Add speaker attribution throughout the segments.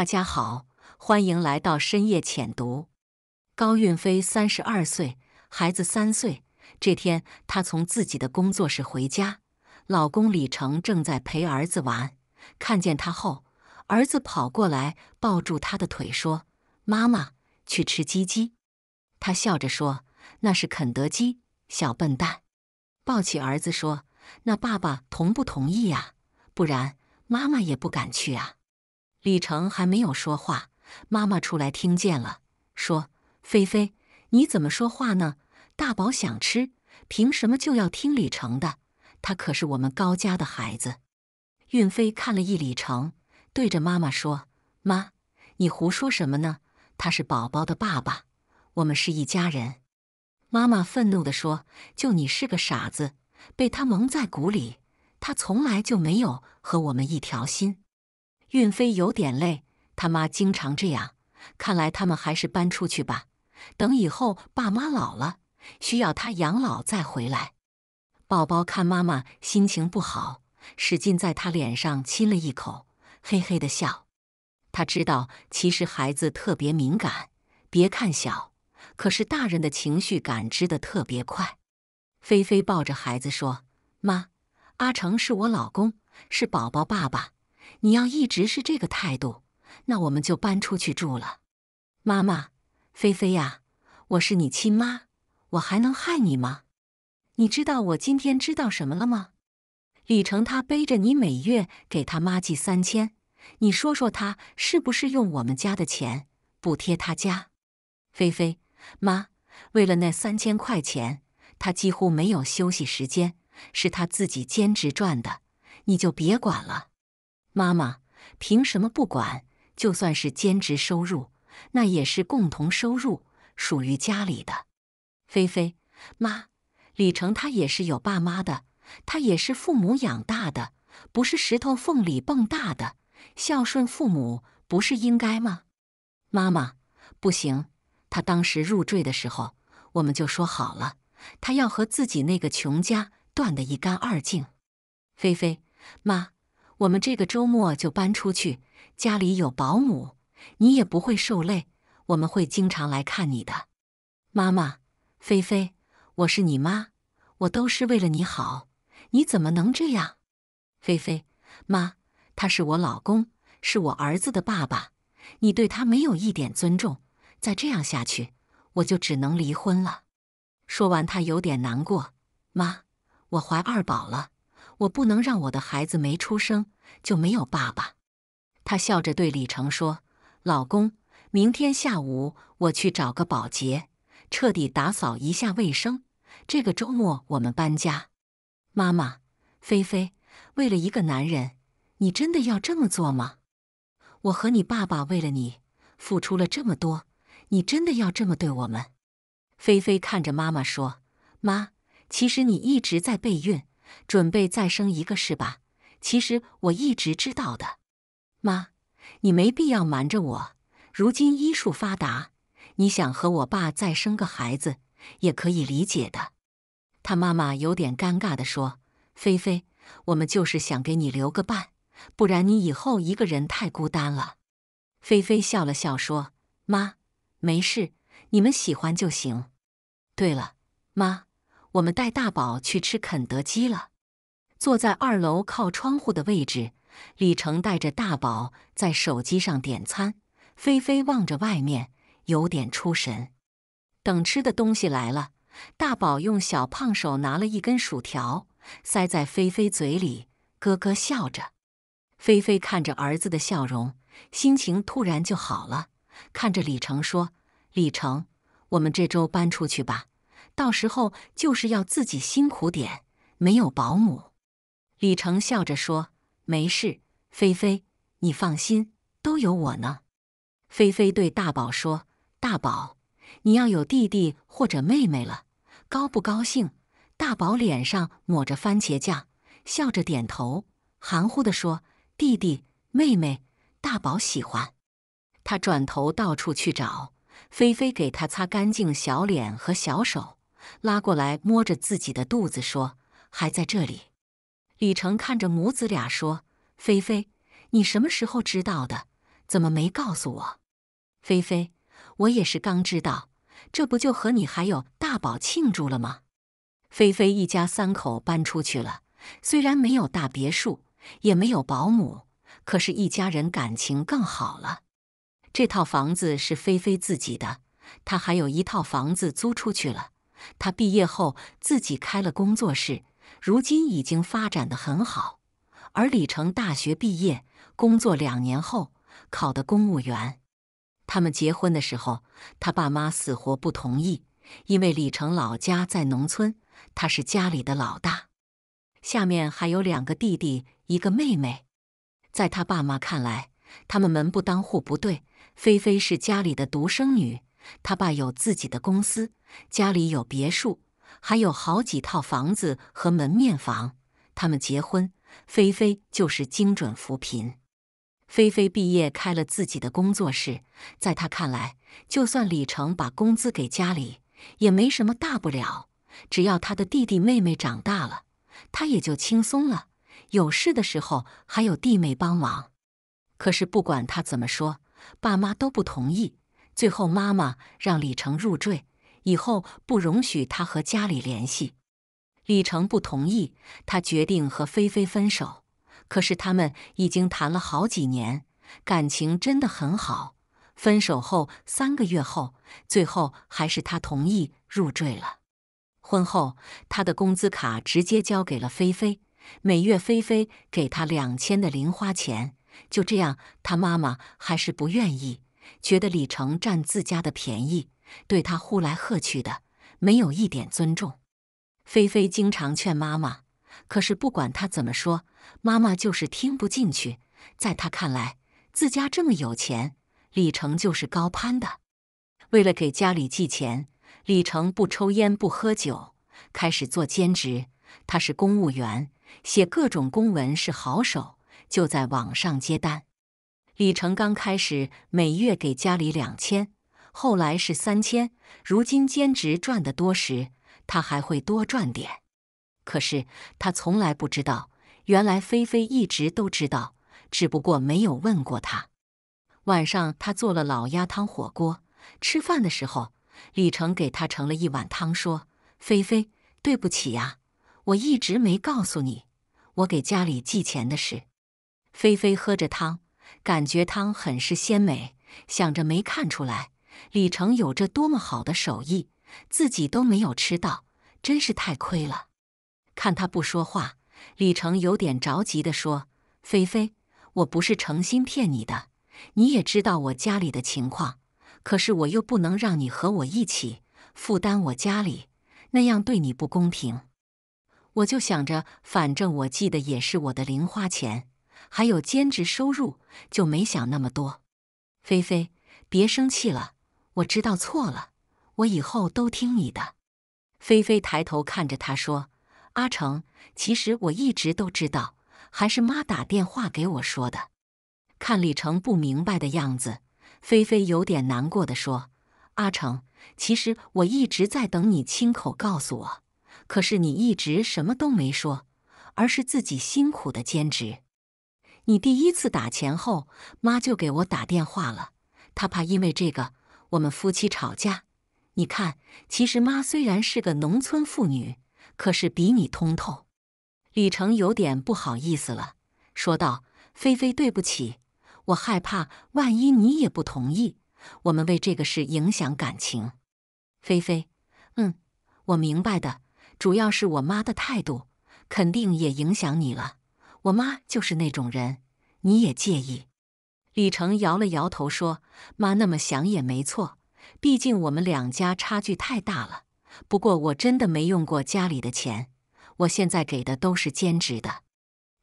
Speaker 1: 大家好，欢迎来到深夜浅读。高运飞三十二岁，孩子三岁。这天，她从自己的工作室回家，老公李成正在陪儿子玩。看见她后，儿子跑过来抱住她的腿，说：“妈妈，去吃鸡鸡。”她笑着说：“那是肯德基，小笨蛋。”抱起儿子说：“那爸爸同不同意呀？不然妈妈也不敢去啊。”李成还没有说话，妈妈出来听见了，说：“菲菲，你怎么说话呢？大宝想吃，凭什么就要听李成的？他可是我们高家的孩子。”韵飞看了一李成，对着妈妈说：“妈，你胡说什么呢？他是宝宝的爸爸，我们是一家人。”妈妈愤怒的说：“就你是个傻子，被他蒙在鼓里，他从来就没有和我们一条心。”韵飞有点累，他妈经常这样，看来他们还是搬出去吧。等以后爸妈老了，需要他养老再回来。宝宝看妈妈心情不好，使劲在他脸上亲了一口，嘿嘿的笑。他知道其实孩子特别敏感，别看小，可是大人的情绪感知的特别快。菲菲抱着孩子说：“妈，阿成是我老公，是宝宝爸爸。”你要一直是这个态度，那我们就搬出去住了。妈妈，菲菲呀，我是你亲妈，我还能害你吗？你知道我今天知道什么了吗？李成他背着你每月给他妈寄三千，你说说他是不是用我们家的钱补贴他家？菲菲，妈，为了那三千块钱，他几乎没有休息时间，是他自己兼职赚的，你就别管了。妈妈凭什么不管？就算是兼职收入，那也是共同收入，属于家里的。菲菲，妈，李成他也是有爸妈的，他也是父母养大的，不是石头缝里蹦大的，孝顺父母不是应该吗？妈妈，不行，他当时入赘的时候，我们就说好了，他要和自己那个穷家断得一干二净。菲菲，妈。我们这个周末就搬出去，家里有保姆，你也不会受累。我们会经常来看你的。妈妈，菲菲，我是你妈，我都是为了你好，你怎么能这样？菲菲，妈，他是我老公，是我儿子的爸爸，你对他没有一点尊重，再这样下去，我就只能离婚了。说完，她有点难过。妈，我怀二宝了。我不能让我的孩子没出生就没有爸爸。她笑着对李成说：“老公，明天下午我去找个保洁，彻底打扫一下卫生。这个周末我们搬家。”妈妈，菲菲，为了一个男人，你真的要这么做吗？我和你爸爸为了你付出了这么多，你真的要这么对我们？菲菲看着妈妈说：“妈，其实你一直在备孕。”准备再生一个是吧？其实我一直知道的，妈，你没必要瞒着我。如今医术发达，你想和我爸再生个孩子，也可以理解的。他妈妈有点尴尬地说：“菲菲，我们就是想给你留个伴，不然你以后一个人太孤单了。”菲菲笑了笑说：“妈，没事，你们喜欢就行。对了，妈。”我们带大宝去吃肯德基了，坐在二楼靠窗户的位置。李成带着大宝在手机上点餐，菲菲望着外面，有点出神。等吃的东西来了，大宝用小胖手拿了一根薯条，塞在菲菲嘴里，咯咯笑着。菲菲看着儿子的笑容，心情突然就好了，看着李成说：“李成，我们这周搬出去吧。”到时候就是要自己辛苦点，没有保姆。李成笑着说：“没事，菲菲，你放心，都有我呢。”菲菲对大宝说：“大宝，你要有弟弟或者妹妹了，高不高兴？”大宝脸上抹着番茄酱，笑着点头，含糊地说：“弟弟妹妹，大宝喜欢。”他转头到处去找菲菲，给他擦干净小脸和小手。拉过来摸着自己的肚子说：“还在这里。”李成看着母子俩说：“菲菲，你什么时候知道的？怎么没告诉我？”菲菲：“我也是刚知道，这不就和你还有大宝庆祝了吗？”菲菲一家三口搬出去了，虽然没有大别墅，也没有保姆，可是一家人感情更好了。这套房子是菲菲自己的，她还有一套房子租出去了。他毕业后自己开了工作室，如今已经发展的很好。而李成大学毕业工作两年后考的公务员。他们结婚的时候，他爸妈死活不同意，因为李成老家在农村，他是家里的老大，下面还有两个弟弟一个妹妹。在他爸妈看来，他们门不当户不对。菲菲是家里的独生女。他爸有自己的公司，家里有别墅，还有好几套房子和门面房。他们结婚，菲菲就是精准扶贫。菲菲毕业开了自己的工作室，在他看来，就算李成把工资给家里也没什么大不了。只要他的弟弟妹妹长大了，他也就轻松了。有事的时候还有弟妹帮忙。可是不管他怎么说，爸妈都不同意。最后，妈妈让李成入赘，以后不容许他和家里联系。李成不同意，他决定和菲菲分手。可是他们已经谈了好几年，感情真的很好。分手后三个月后，最后还是他同意入赘了。婚后，他的工资卡直接交给了菲菲，每月菲菲给他两千的零花钱。就这样，他妈妈还是不愿意。觉得李成占自家的便宜，对他呼来喝去的，没有一点尊重。菲菲经常劝妈妈，可是不管她怎么说，妈妈就是听不进去。在她看来，自家这么有钱，李成就是高攀的。为了给家里寄钱，李成不抽烟不喝酒，开始做兼职。他是公务员，写各种公文是好手，就在网上接单。李成刚开始每月给家里两千，后来是三千。如今兼职赚得多时，他还会多赚点。可是他从来不知道，原来菲菲一直都知道，只不过没有问过他。晚上他做了老鸭汤火锅，吃饭的时候，李成给他盛了一碗汤，说：“菲菲，对不起呀，我一直没告诉你，我给家里寄钱的事。”菲菲喝着汤。感觉汤很是鲜美，想着没看出来李成有着多么好的手艺，自己都没有吃到，真是太亏了。看他不说话，李成有点着急的说：“菲菲，我不是诚心骗你的，你也知道我家里的情况，可是我又不能让你和我一起负担我家里，那样对你不公平。我就想着，反正我寄的也是我的零花钱。”还有兼职收入，就没想那么多。菲菲，别生气了，我知道错了，我以后都听你的。菲菲抬头看着他说：“阿成，其实我一直都知道，还是妈打电话给我说的。”看李成不明白的样子，菲菲有点难过的说：“阿成，其实我一直在等你亲口告诉我，可是你一直什么都没说，而是自己辛苦的兼职。”你第一次打钱后，妈就给我打电话了。她怕因为这个我们夫妻吵架。你看，其实妈虽然是个农村妇女，可是比你通透。李成有点不好意思了，说道：“菲菲，对不起，我害怕万一你也不同意，我们为这个事影响感情。”菲菲，嗯，我明白的。主要是我妈的态度，肯定也影响你了。我妈就是那种人，你也介意？李成摇了摇头说：“妈那么想也没错，毕竟我们两家差距太大了。不过我真的没用过家里的钱，我现在给的都是兼职的。”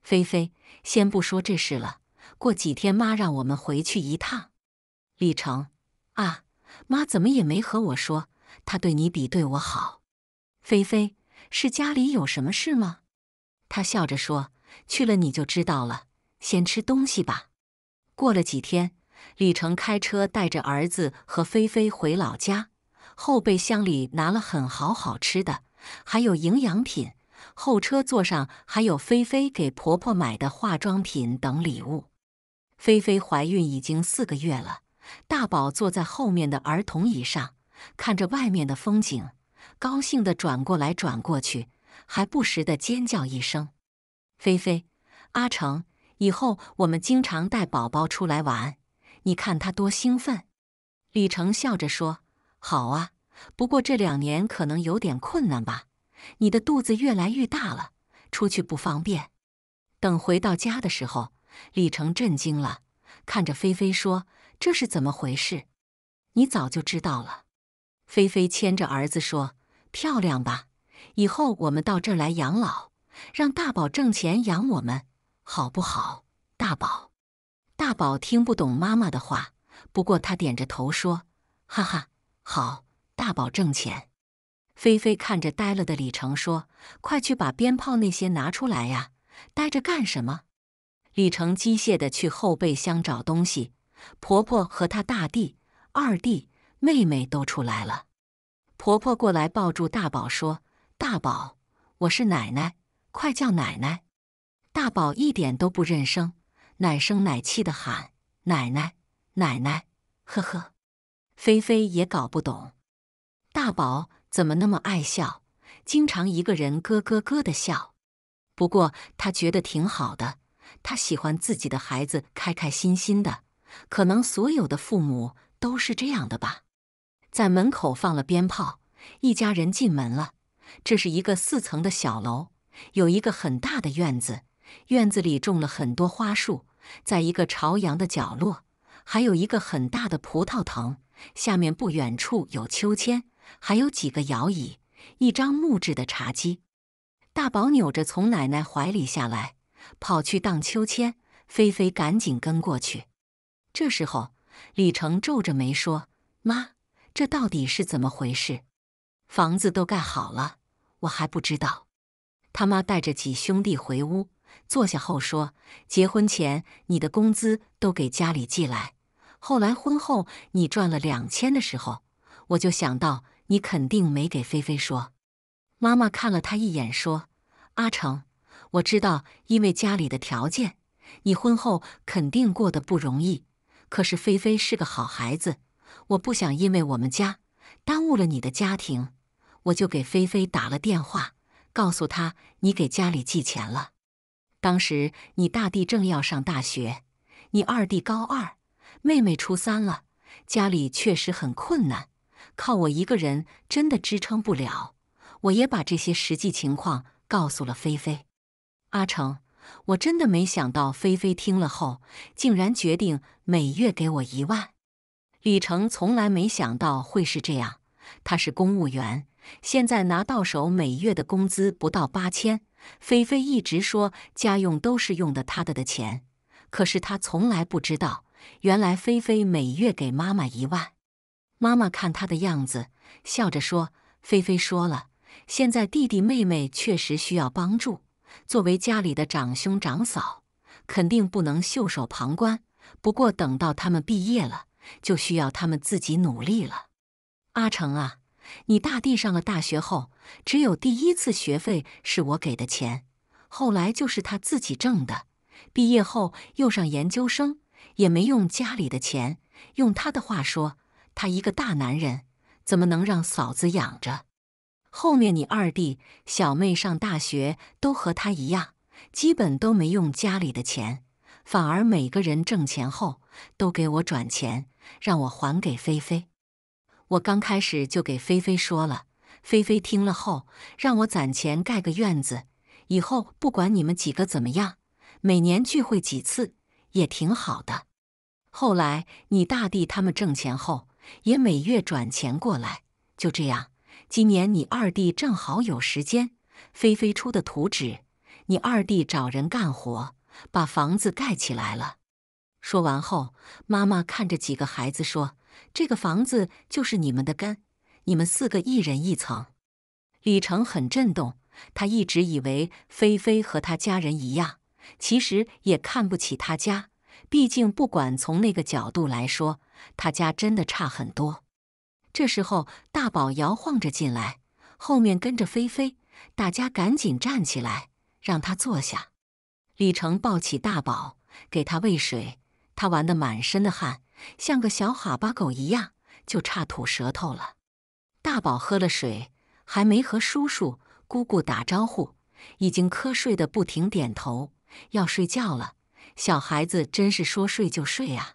Speaker 1: 菲菲，先不说这事了，过几天妈让我们回去一趟。李成，啊，妈怎么也没和我说？她对你比对我好。菲菲，是家里有什么事吗？她笑着说。去了你就知道了。先吃东西吧。过了几天，李成开车带着儿子和菲菲回老家，后备箱里拿了很好好吃的，还有营养品。后车座上还有菲菲给婆婆买的化妆品等礼物。菲菲怀孕已经四个月了，大宝坐在后面的儿童椅上，看着外面的风景，高兴地转过来转过去，还不时地尖叫一声。菲菲，阿成，以后我们经常带宝宝出来玩，你看他多兴奋。李成笑着说：“好啊，不过这两年可能有点困难吧，你的肚子越来越大了，出去不方便。”等回到家的时候，李成震惊了，看着菲菲说：“这是怎么回事？你早就知道了？”菲菲牵着儿子说：“漂亮吧，以后我们到这儿来养老。”让大宝挣钱养我们，好不好？大宝，大宝听不懂妈妈的话，不过他点着头说：“哈哈，好。”大宝挣钱。菲菲看着呆了的李成说：“快去把鞭炮那些拿出来呀，呆着干什么？”李成机械的去后备箱找东西。婆婆和他大弟、二弟、妹妹都出来了。婆婆过来抱住大宝说：“大宝，我是奶奶。”快叫奶奶！大宝一点都不认生，奶声奶气的喊：“奶奶，奶奶！”呵呵，菲菲也搞不懂，大宝怎么那么爱笑，经常一个人咯咯咯的笑。不过他觉得挺好的，他喜欢自己的孩子开开心心的。可能所有的父母都是这样的吧。在门口放了鞭炮，一家人进门了。这是一个四层的小楼。有一个很大的院子，院子里种了很多花树，在一个朝阳的角落，还有一个很大的葡萄藤。下面不远处有秋千，还有几个摇椅，一张木质的茶几。大宝扭着从奶奶怀里下来，跑去荡秋千，菲菲赶紧跟过去。这时候，李成皱着眉说：“妈，这到底是怎么回事？房子都盖好了，我还不知道。”他妈带着几兄弟回屋坐下后说：“结婚前你的工资都给家里寄来，后来婚后你赚了两千的时候，我就想到你肯定没给菲菲说。”妈妈看了他一眼说：“阿成，我知道，因为家里的条件，你婚后肯定过得不容易。可是菲菲是个好孩子，我不想因为我们家耽误了你的家庭，我就给菲菲打了电话。”告诉他，你给家里寄钱了。当时你大弟正要上大学，你二弟高二，妹妹初三了，家里确实很困难，靠我一个人真的支撑不了。我也把这些实际情况告诉了菲菲。阿成，我真的没想到，菲菲听了后竟然决定每月给我一万。李成从来没想到会是这样，他是公务员。现在拿到手每月的工资不到八千，菲菲一直说家用都是用的她的的钱，可是她从来不知道。原来菲菲每月给妈妈一万。妈妈看她的样子，笑着说：“菲菲说了，现在弟弟妹妹确实需要帮助，作为家里的长兄长嫂，肯定不能袖手旁观。不过等到他们毕业了，就需要他们自己努力了。”阿成啊。你大弟上了大学后，只有第一次学费是我给的钱，后来就是他自己挣的。毕业后又上研究生，也没用家里的钱。用他的话说，他一个大男人，怎么能让嫂子养着？后面你二弟、小妹上大学都和他一样，基本都没用家里的钱，反而每个人挣钱后都给我转钱，让我还给菲菲。我刚开始就给菲菲说了，菲菲听了后让我攒钱盖个院子，以后不管你们几个怎么样，每年聚会几次也挺好的。后来你大弟他们挣钱后也每月转钱过来，就这样，今年你二弟正好有时间，菲菲出的图纸，你二弟找人干活，把房子盖起来了。说完后，妈妈看着几个孩子说。这个房子就是你们的根，你们四个一人一层。李成很震动，他一直以为菲菲和他家人一样，其实也看不起他家。毕竟，不管从那个角度来说，他家真的差很多。这时候，大宝摇晃着进来，后面跟着菲菲。大家赶紧站起来，让他坐下。李成抱起大宝，给他喂水。他玩得满身的汗。像个小哈巴狗一样，就差吐舌头了。大宝喝了水，还没和叔叔、姑姑打招呼，已经瞌睡的不停点头，要睡觉了。小孩子真是说睡就睡啊！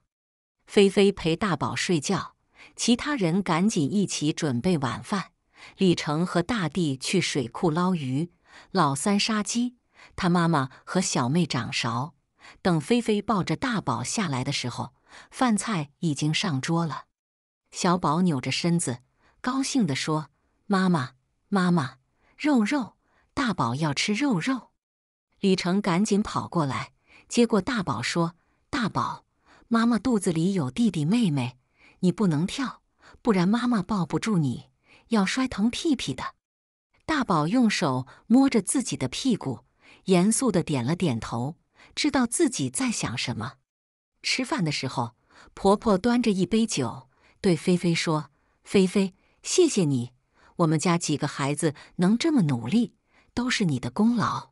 Speaker 1: 菲菲陪大宝睡觉，其他人赶紧一起准备晚饭。李成和大地去水库捞鱼，老三杀鸡，他妈妈和小妹掌勺。等菲菲抱着大宝下来的时候。饭菜已经上桌了，小宝扭着身子，高兴地说：“妈妈，妈妈，肉肉，大宝要吃肉肉。”李成赶紧跑过来，接过大宝说：“大宝，妈妈肚子里有弟弟妹妹，你不能跳，不然妈妈抱不住你，要摔疼屁屁的。”大宝用手摸着自己的屁股，严肃地点了点头，知道自己在想什么。吃饭的时候，婆婆端着一杯酒对菲菲说：“菲菲，谢谢你，我们家几个孩子能这么努力，都是你的功劳。”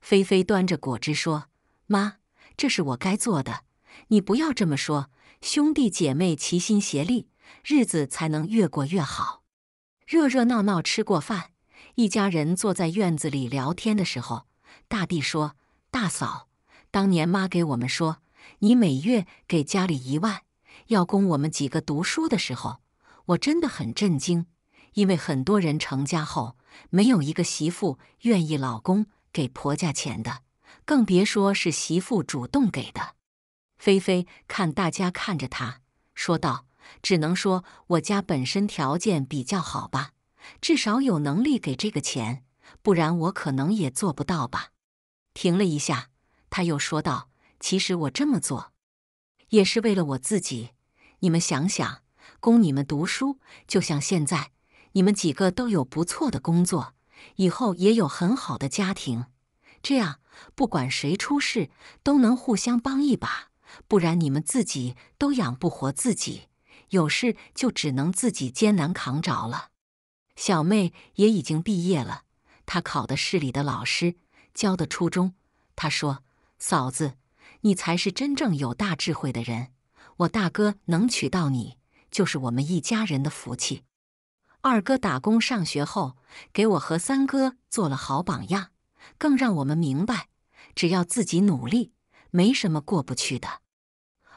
Speaker 1: 菲菲端着果汁说：“妈，这是我该做的，你不要这么说。兄弟姐妹齐心协力，日子才能越过越好。”热热闹闹吃过饭，一家人坐在院子里聊天的时候，大地说：“大嫂，当年妈给我们说。”你每月给家里一万，要供我们几个读书的时候，我真的很震惊。因为很多人成家后，没有一个媳妇愿意老公给婆家钱的，更别说是媳妇主动给的。菲菲看大家看着她，说道：“只能说我家本身条件比较好吧，至少有能力给这个钱，不然我可能也做不到吧。”停了一下，他又说道。其实我这么做也是为了我自己。你们想想，供你们读书，就像现在，你们几个都有不错的工作，以后也有很好的家庭，这样不管谁出事，都能互相帮一把。不然你们自己都养不活自己，有事就只能自己艰难扛着了。小妹也已经毕业了，她考的市里的老师，教的初中。她说：“嫂子。”你才是真正有大智慧的人。我大哥能娶到你，就是我们一家人的福气。二哥打工上学后，给我和三哥做了好榜样，更让我们明白，只要自己努力，没什么过不去的。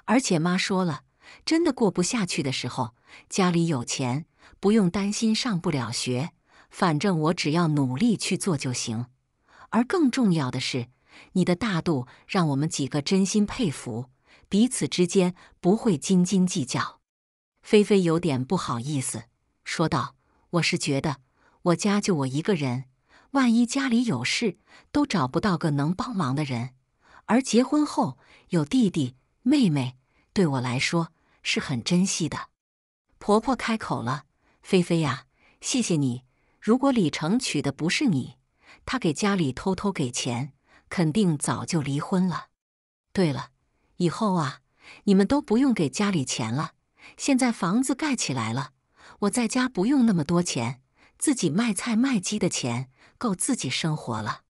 Speaker 1: 而且妈说了，真的过不下去的时候，家里有钱，不用担心上不了学。反正我只要努力去做就行。而更重要的是。你的大度让我们几个真心佩服，彼此之间不会斤斤计较。菲菲有点不好意思，说道：“我是觉得我家就我一个人，万一家里有事都找不到个能帮忙的人，而结婚后有弟弟妹妹，对我来说是很珍惜的。”婆婆开口了：“菲菲呀，谢谢你。如果李成娶的不是你，他给家里偷偷给钱。”肯定早就离婚了。对了，以后啊，你们都不用给家里钱了。现在房子盖起来了，我在家不用那么多钱，自己卖菜卖鸡的钱够自己生活了。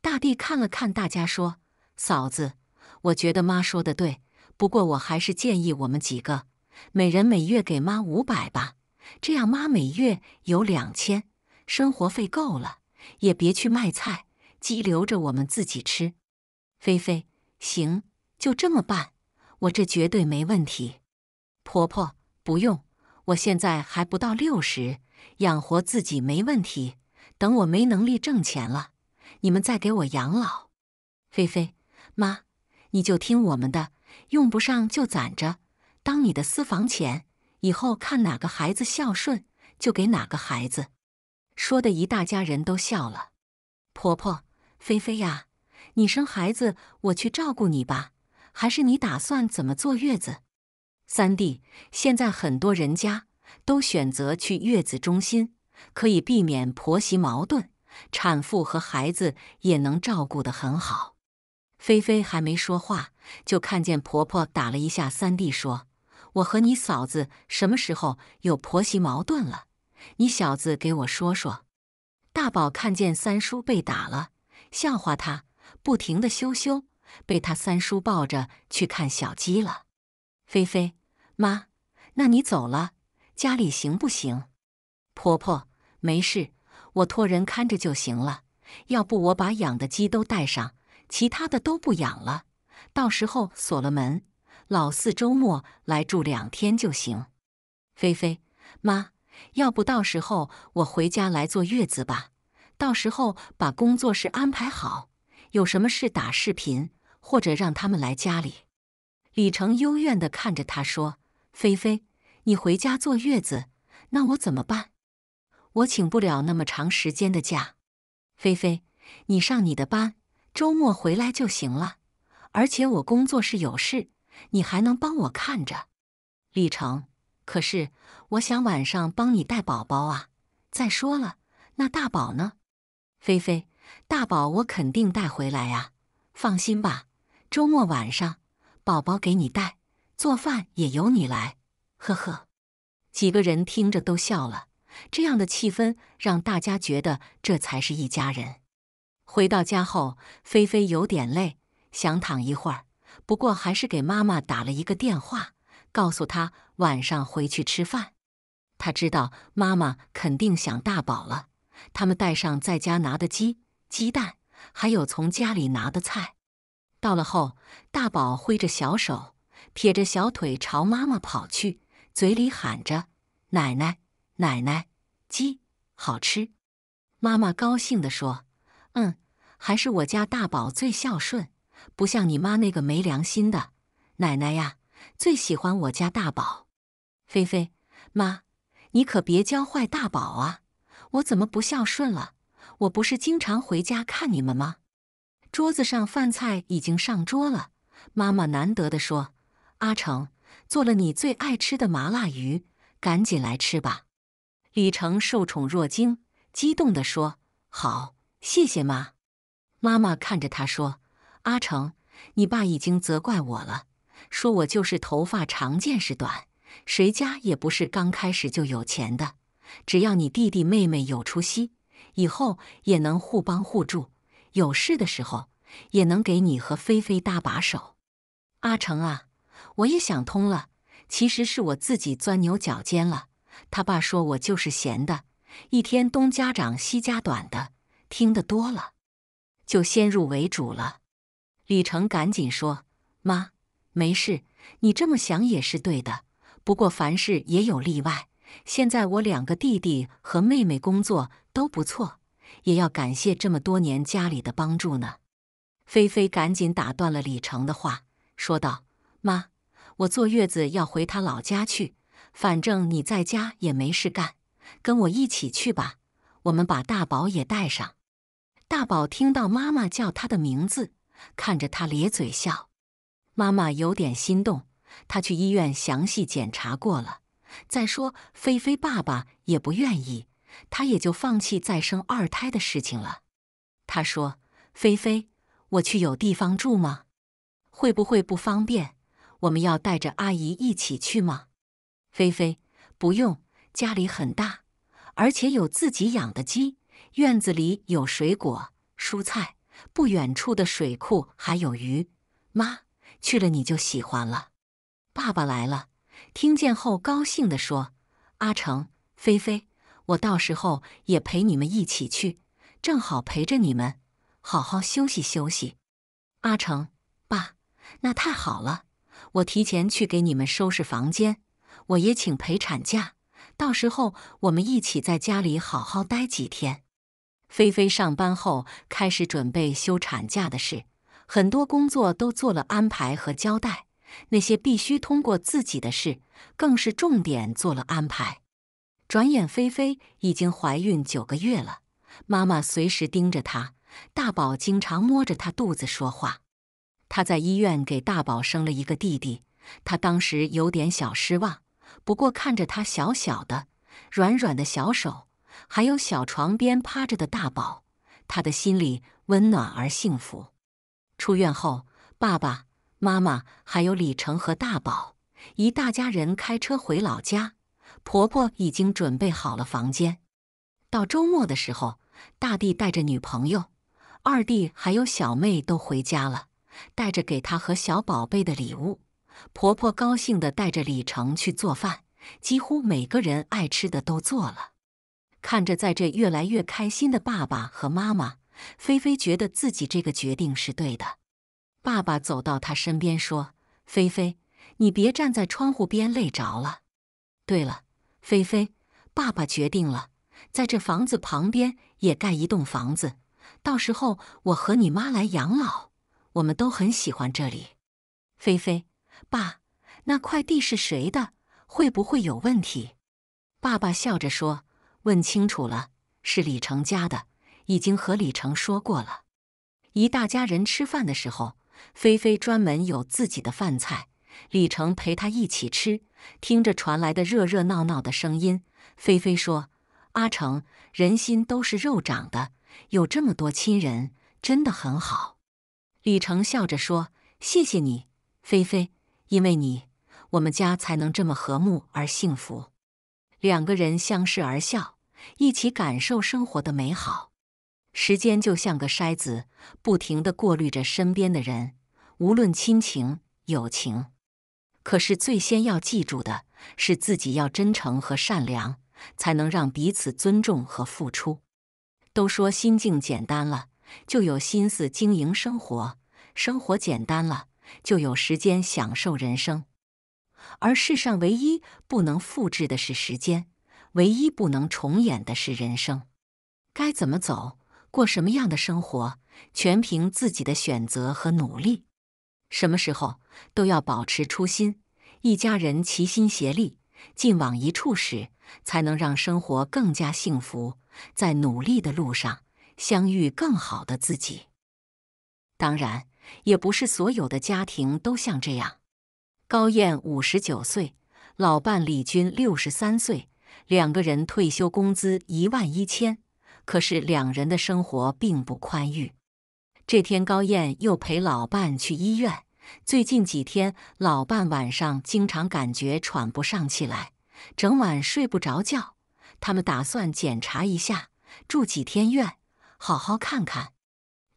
Speaker 1: 大弟看了看大家，说：“嫂子，我觉得妈说的对，不过我还是建议我们几个每人每月给妈五百吧，这样妈每月有两千，生活费够了，也别去卖菜。”鸡留着我们自己吃，菲菲，行，就这么办，我这绝对没问题。婆婆，不用，我现在还不到六十，养活自己没问题。等我没能力挣钱了，你们再给我养老。菲菲，妈，你就听我们的，用不上就攒着，当你的私房钱，以后看哪个孩子孝顺，就给哪个孩子。说的一大家人都笑了，婆婆。菲菲呀，你生孩子，我去照顾你吧。还是你打算怎么坐月子？三弟，现在很多人家都选择去月子中心，可以避免婆媳矛盾，产妇和孩子也能照顾得很好。菲菲还没说话，就看见婆婆打了一下三弟，说：“我和你嫂子什么时候有婆媳矛盾了？你小子给我说说。”大宝看见三叔被打了。笑话他，不停的羞羞，被他三叔抱着去看小鸡了。菲菲妈，那你走了，家里行不行？婆婆没事，我托人看着就行了。要不我把养的鸡都带上，其他的都不养了。到时候锁了门，老四周末来住两天就行。菲菲妈，要不到时候我回家来坐月子吧。到时候把工作室安排好，有什么事打视频或者让他们来家里。李成幽怨地看着他说：“菲菲，你回家坐月子，那我怎么办？我请不了那么长时间的假。菲菲，你上你的班，周末回来就行了。而且我工作室有事，你还能帮我看着。李成，可是我想晚上帮你带宝宝啊。再说了，那大宝呢？”菲菲，大宝我肯定带回来啊！放心吧，周末晚上宝宝给你带，做饭也由你来。呵呵，几个人听着都笑了。这样的气氛让大家觉得这才是一家人。回到家后，菲菲有点累，想躺一会儿，不过还是给妈妈打了一个电话，告诉她晚上回去吃饭。她知道妈妈肯定想大宝了。他们带上在家拿的鸡、鸡蛋，还有从家里拿的菜，到了后，大宝挥着小手，撇着小腿朝妈妈跑去，嘴里喊着：“奶奶，奶奶，鸡好吃。”妈妈高兴地说：“嗯，还是我家大宝最孝顺，不像你妈那个没良心的。奶奶呀，最喜欢我家大宝。菲菲，妈，你可别教坏大宝啊。”我怎么不孝顺了？我不是经常回家看你们吗？桌子上饭菜已经上桌了，妈妈难得的说：“阿成，做了你最爱吃的麻辣鱼，赶紧来吃吧。”李成受宠若惊，激动的说：“好，谢谢妈。”妈妈看着他说：“阿成，你爸已经责怪我了，说我就是头发长见识短，谁家也不是刚开始就有钱的。”只要你弟弟妹妹有出息，以后也能互帮互助，有事的时候也能给你和菲菲搭把手。阿成啊，我也想通了，其实是我自己钻牛角尖了。他爸说我就是闲的，一天东家长西家短的，听得多了，就先入为主了。李成赶紧说：“妈，没事，你这么想也是对的。不过凡事也有例外。”现在我两个弟弟和妹妹工作都不错，也要感谢这么多年家里的帮助呢。菲菲赶紧打断了李成的话，说道：“妈，我坐月子要回他老家去，反正你在家也没事干，跟我一起去吧。我们把大宝也带上。”大宝听到妈妈叫他的名字，看着他咧嘴笑。妈妈有点心动。她去医院详细检查过了。再说，菲菲爸爸也不愿意，他也就放弃再生二胎的事情了。他说：“菲菲，我去有地方住吗？会不会不方便？我们要带着阿姨一起去吗？”菲菲，不用，家里很大，而且有自己养的鸡，院子里有水果、蔬菜，不远处的水库还有鱼。妈，去了你就喜欢了。爸爸来了。听见后，高兴地说：“阿成，菲菲，我到时候也陪你们一起去，正好陪着你们，好好休息休息。”阿成，爸，那太好了，我提前去给你们收拾房间，我也请陪产假，到时候我们一起在家里好好待几天。菲菲上班后开始准备休产假的事，很多工作都做了安排和交代，那些必须通过自己的事。更是重点做了安排。转眼，菲菲已经怀孕九个月了，妈妈随时盯着她，大宝经常摸着她肚子说话。她在医院给大宝生了一个弟弟，她当时有点小失望，不过看着他小小的、软软的小手，还有小床边趴着的大宝，她的心里温暖而幸福。出院后，爸爸妈妈还有李成和大宝。一大家人开车回老家，婆婆已经准备好了房间。到周末的时候，大弟带着女朋友，二弟还有小妹都回家了，带着给他和小宝贝的礼物。婆婆高兴的带着李成去做饭，几乎每个人爱吃的都做了。看着在这越来越开心的爸爸和妈妈，菲菲觉得自己这个决定是对的。爸爸走到他身边说：“菲菲。”你别站在窗户边累着了。对了，菲菲，爸爸决定了，在这房子旁边也盖一栋房子，到时候我和你妈来养老，我们都很喜欢这里。菲菲，爸，那快递是谁的？会不会有问题？爸爸笑着说：“问清楚了，是李成家的，已经和李成说过了。”一大家人吃饭的时候，菲菲专门有自己的饭菜。李成陪他一起吃，听着传来的热热闹闹的声音，菲菲说：“阿成，人心都是肉长的，有这么多亲人，真的很好。”李成笑着说：“谢谢你，菲菲，因为你，我们家才能这么和睦而幸福。”两个人相视而笑，一起感受生活的美好。时间就像个筛子，不停地过滤着身边的人，无论亲情、友情。可是，最先要记住的是，自己要真诚和善良，才能让彼此尊重和付出。都说心境简单了，就有心思经营生活；生活简单了，就有时间享受人生。而世上唯一不能复制的是时间，唯一不能重演的是人生。该怎么走过什么样的生活，全凭自己的选择和努力。什么时候都要保持初心，一家人齐心协力，劲往一处使，才能让生活更加幸福。在努力的路上，相遇更好的自己。当然，也不是所有的家庭都像这样。高燕五十九岁，老伴李军六十三岁，两个人退休工资一万一千，可是两人的生活并不宽裕。这天，高燕又陪老伴去医院。最近几天，老伴晚上经常感觉喘不上气来，整晚睡不着觉。他们打算检查一下，住几天院，好好看看。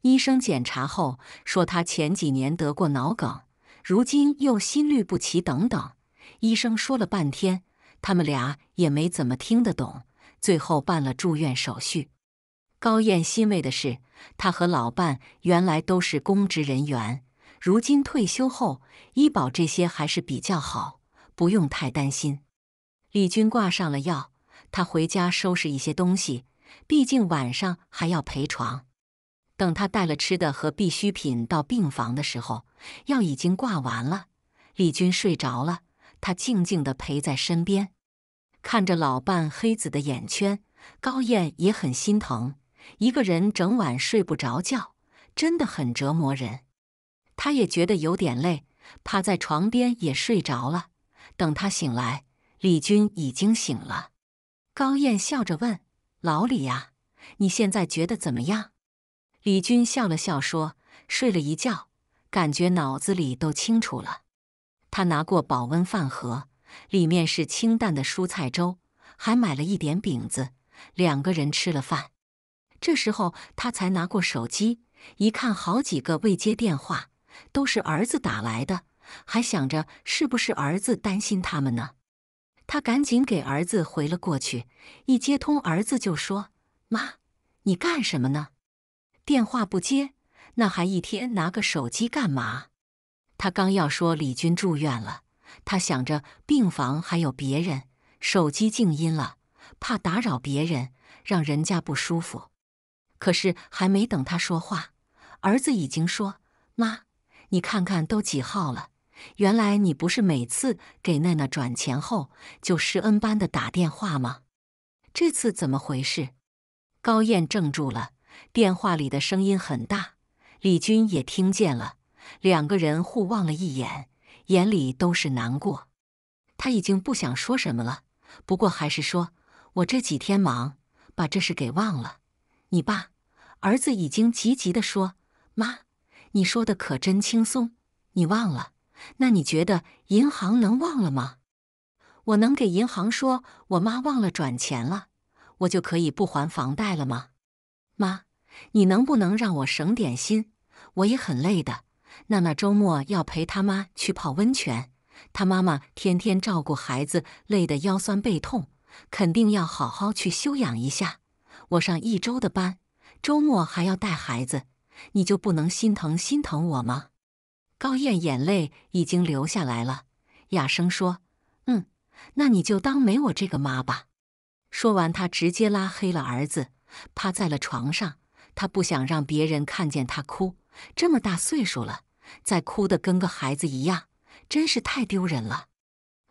Speaker 1: 医生检查后说，他前几年得过脑梗，如今又心律不齐等等。医生说了半天，他们俩也没怎么听得懂。最后办了住院手续。高燕欣慰的是，她和老伴原来都是公职人员，如今退休后，医保这些还是比较好，不用太担心。李军挂上了药，他回家收拾一些东西，毕竟晚上还要陪床。等他带了吃的和必需品到病房的时候，药已经挂完了，李军睡着了，他静静的陪在身边，看着老伴黑子的眼圈，高燕也很心疼。一个人整晚睡不着觉，真的很折磨人。他也觉得有点累，趴在床边也睡着了。等他醒来，李军已经醒了。高燕笑着问：“老李呀，你现在觉得怎么样？”李军笑了笑说：“睡了一觉，感觉脑子里都清楚了。”他拿过保温饭盒，里面是清淡的蔬菜粥，还买了一点饼子。两个人吃了饭。这时候他才拿过手机，一看好几个未接电话，都是儿子打来的，还想着是不是儿子担心他们呢。他赶紧给儿子回了过去，一接通，儿子就说：“妈，你干什么呢？电话不接，那还一天拿个手机干嘛？”他刚要说李军住院了，他想着病房还有别人，手机静音了，怕打扰别人，让人家不舒服。可是还没等他说话，儿子已经说：“妈，你看看都几号了？原来你不是每次给娜娜转钱后就施恩般的打电话吗？这次怎么回事？”高燕怔住了。电话里的声音很大，李军也听见了。两个人互望了一眼，眼里都是难过。他已经不想说什么了，不过还是说：“我这几天忙，把这事给忘了。”你爸，儿子已经急急地说：“妈，你说的可真轻松。你忘了？那你觉得银行能忘了吗？我能给银行说我妈忘了转钱了，我就可以不还房贷了吗？妈，你能不能让我省点心？我也很累的。娜娜周末要陪他妈去泡温泉，她妈妈天天照顾孩子，累得腰酸背痛，肯定要好好去休养一下。”我上一周的班，周末还要带孩子，你就不能心疼心疼我吗？高燕眼泪已经流下来了，哑声说：“嗯，那你就当没我这个妈吧。”说完，她直接拉黑了儿子，趴在了床上。她不想让别人看见她哭，这么大岁数了，再哭得跟个孩子一样，真是太丢人了。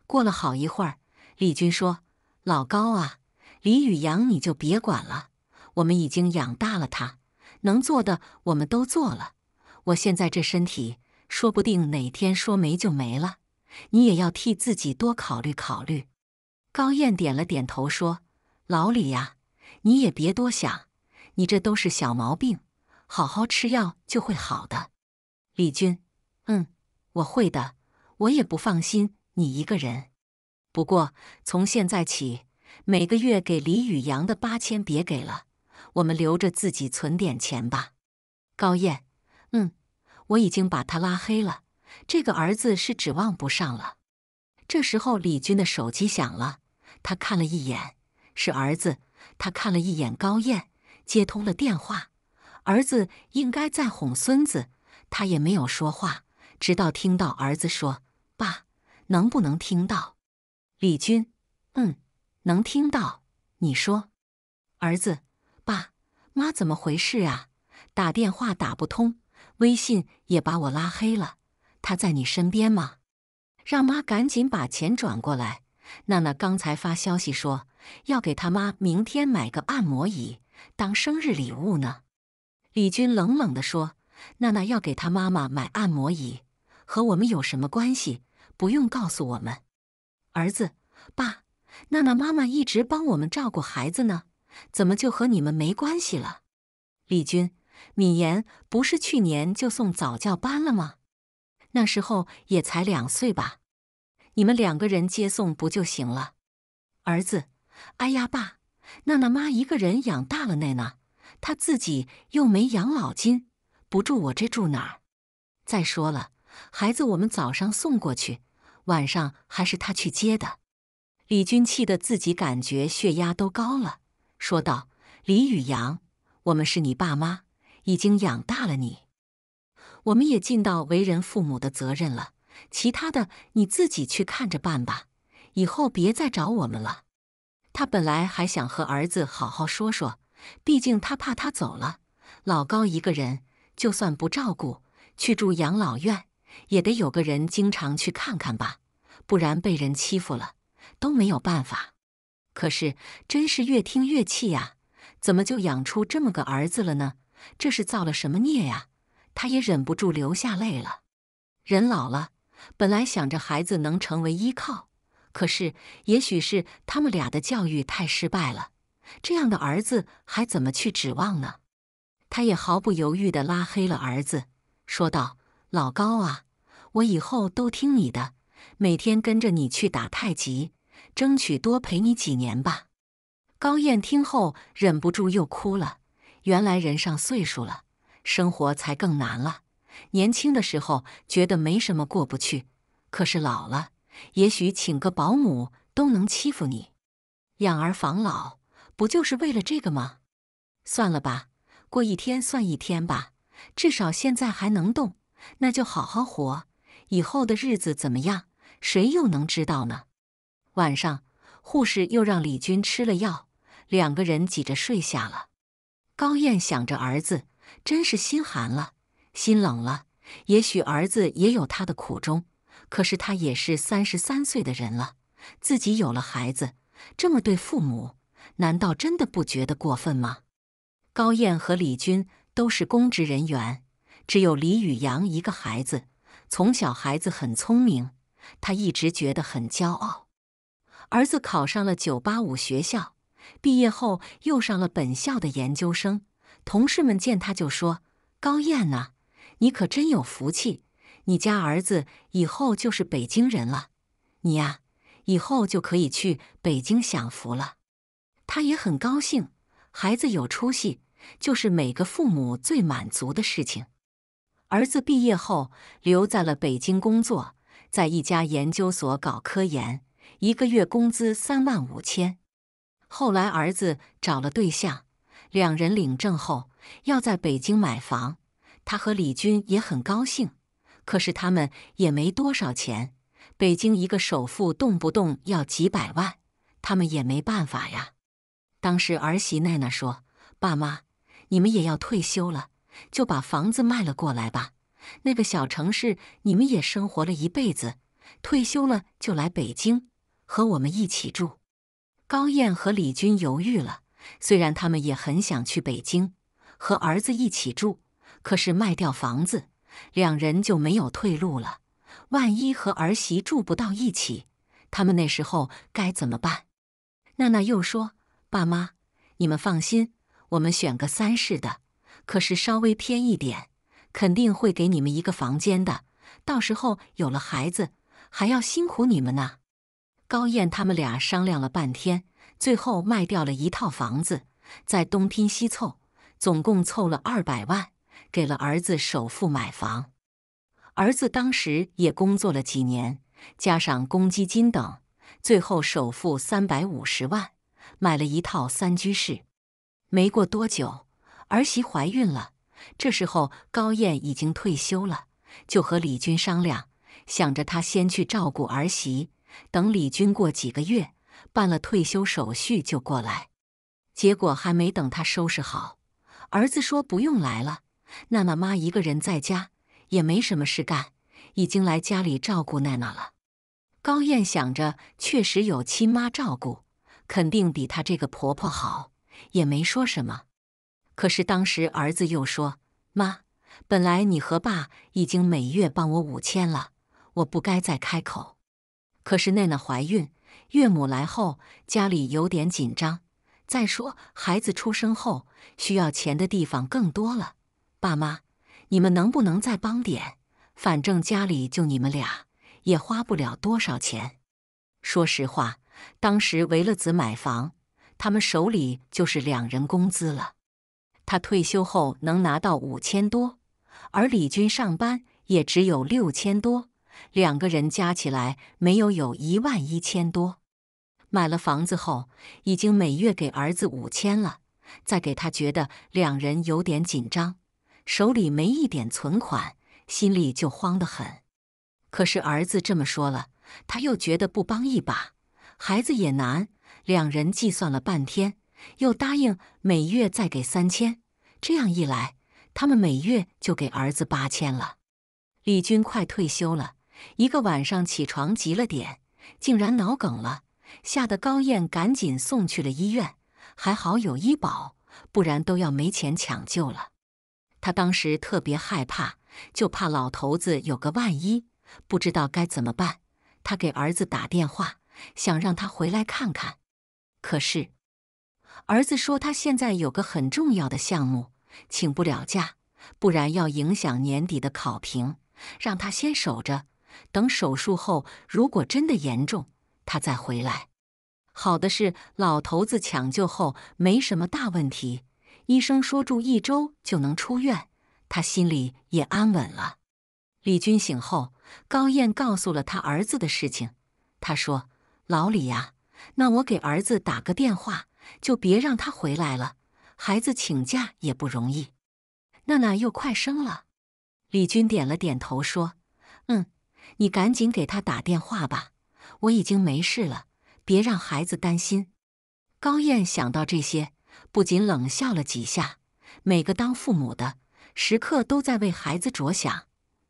Speaker 1: 过了好一会儿，李军说：“老高啊。”李雨阳，你就别管了。我们已经养大了他，能做的我们都做了。我现在这身体，说不定哪天说没就没了。你也要替自己多考虑考虑。高燕点了点头，说：“老李呀，你也别多想，你这都是小毛病，好好吃药就会好的。”李军，嗯，我会的。我也不放心你一个人。不过从现在起。每个月给李宇阳的八千别给了，我们留着自己存点钱吧。高燕，嗯，我已经把他拉黑了。这个儿子是指望不上了。这时候李军的手机响了，他看了一眼，是儿子。他看了一眼高燕，接通了电话。儿子应该在哄孙子，他也没有说话，直到听到儿子说：“爸，能不能听到？”李军，嗯。能听到，你说，儿子，爸妈怎么回事啊？打电话打不通，微信也把我拉黑了。他在你身边吗？让妈赶紧把钱转过来。娜娜刚才发消息说要给他妈明天买个按摩椅当生日礼物呢。李军冷冷的说：“娜娜要给她妈妈买按摩椅，和我们有什么关系？不用告诉我们。”儿子，爸。娜娜妈妈一直帮我们照顾孩子呢，怎么就和你们没关系了？李军，敏妍不是去年就送早教班了吗？那时候也才两岁吧，你们两个人接送不就行了？儿子，哎呀，爸，娜娜妈一个人养大了那娜，她自己又没养老金，不住我这住哪儿？再说了，孩子我们早上送过去，晚上还是她去接的。李军气得自己感觉血压都高了，说道：“李雨阳，我们是你爸妈，已经养大了你，我们也尽到为人父母的责任了。其他的你自己去看着办吧，以后别再找我们了。”他本来还想和儿子好好说说，毕竟他怕他走了，老高一个人，就算不照顾，去住养老院，也得有个人经常去看看吧，不然被人欺负了。都没有办法，可是真是越听越气呀！怎么就养出这么个儿子了呢？这是造了什么孽呀？他也忍不住流下泪了。人老了，本来想着孩子能成为依靠，可是也许是他们俩的教育太失败了，这样的儿子还怎么去指望呢？他也毫不犹豫的拉黑了儿子，说道：“老高啊，我以后都听你的，每天跟着你去打太极。”争取多陪你几年吧。高燕听后忍不住又哭了。原来人上岁数了，生活才更难了。年轻的时候觉得没什么过不去，可是老了，也许请个保姆都能欺负你。养儿防老，不就是为了这个吗？算了吧，过一天算一天吧。至少现在还能动，那就好好活。以后的日子怎么样，谁又能知道呢？晚上，护士又让李军吃了药，两个人挤着睡下了。高燕想着儿子，真是心寒了，心冷了。也许儿子也有他的苦衷，可是他也是三十三岁的人了，自己有了孩子，这么对父母，难道真的不觉得过分吗？高燕和李军都是公职人员，只有李宇阳一个孩子，从小孩子很聪明，他一直觉得很骄傲。儿子考上了985学校，毕业后又上了本校的研究生。同事们见他就说：“高燕啊，你可真有福气，你家儿子以后就是北京人了，你呀，以后就可以去北京享福了。”他也很高兴，孩子有出息，就是每个父母最满足的事情。儿子毕业后留在了北京工作，在一家研究所搞科研。一个月工资三万五千，后来儿子找了对象，两人领证后要在北京买房，他和李军也很高兴。可是他们也没多少钱，北京一个首付动不动要几百万，他们也没办法呀。当时儿媳娜娜说：“爸妈，你们也要退休了，就把房子卖了过来吧。那个小城市你们也生活了一辈子，退休了就来北京。”和我们一起住，高燕和李军犹豫了。虽然他们也很想去北京和儿子一起住，可是卖掉房子，两人就没有退路了。万一和儿媳住不到一起，他们那时候该怎么办？娜娜又说：“爸妈，你们放心，我们选个三室的，可是稍微偏一点，肯定会给你们一个房间的。到时候有了孩子，还要辛苦你们呢。”高燕他们俩商量了半天，最后卖掉了一套房子，再东拼西凑，总共凑了二百万，给了儿子首付买房。儿子当时也工作了几年，加上公积金等，最后首付三百五十万，买了一套三居室。没过多久，儿媳怀孕了，这时候高燕已经退休了，就和李军商量，想着他先去照顾儿媳。等李军过几个月办了退休手续就过来，结果还没等他收拾好，儿子说不用来了。娜娜妈一个人在家也没什么事干，已经来家里照顾娜娜了。高燕想着确实有亲妈照顾，肯定比她这个婆婆好，也没说什么。可是当时儿子又说：“妈，本来你和爸已经每月帮我五千了，我不该再开口。”可是娜娜怀孕，岳母来后家里有点紧张。再说孩子出生后需要钱的地方更多了。爸妈，你们能不能再帮点？反正家里就你们俩，也花不了多少钱。说实话，当时为了子买房，他们手里就是两人工资了。他退休后能拿到五千多，而李军上班也只有六千多。两个人加起来没有有一万一千多。买了房子后，已经每月给儿子五千了，再给他觉得两人有点紧张，手里没一点存款，心里就慌得很。可是儿子这么说了，他又觉得不帮一把孩子也难。两人计算了半天，又答应每月再给三千，这样一来，他们每月就给儿子八千了。李军快退休了。一个晚上起床急了点，竟然脑梗了，吓得高燕赶紧送去了医院。还好有医保，不然都要没钱抢救了。她当时特别害怕，就怕老头子有个万一，不知道该怎么办。她给儿子打电话，想让他回来看看。可是儿子说他现在有个很重要的项目，请不了假，不然要影响年底的考评，让他先守着。等手术后，如果真的严重，他再回来。好的是，老头子抢救后没什么大问题，医生说住一周就能出院，他心里也安稳了。李军醒后，高燕告诉了他儿子的事情。他说：“老李呀，那我给儿子打个电话，就别让他回来了。孩子请假也不容易，娜娜又快生了。”李军点了点头，说：“嗯。”你赶紧给他打电话吧，我已经没事了，别让孩子担心。高燕想到这些，不禁冷笑了几下。每个当父母的时刻都在为孩子着想，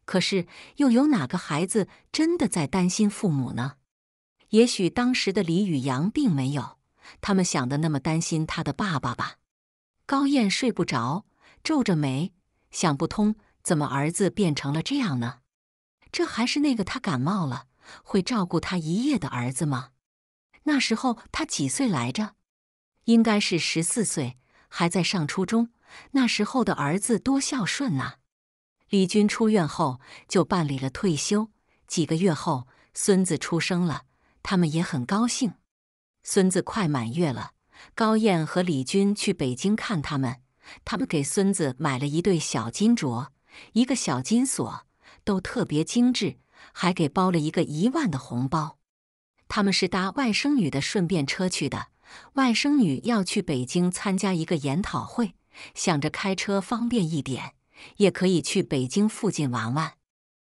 Speaker 1: 可是又有哪个孩子真的在担心父母呢？也许当时的李宇阳并没有他们想的那么担心他的爸爸吧。高燕睡不着，皱着眉，想不通怎么儿子变成了这样呢。这还是那个他感冒了会照顾他一夜的儿子吗？那时候他几岁来着？应该是十四岁，还在上初中。那时候的儿子多孝顺啊！李军出院后就办理了退休，几个月后孙子出生了，他们也很高兴。孙子快满月了，高燕和李军去北京看他们，他们给孙子买了一对小金镯，一个小金锁。都特别精致，还给包了一个一万的红包。他们是搭外甥女的顺便车去的，外甥女要去北京参加一个研讨会，想着开车方便一点，也可以去北京附近玩玩。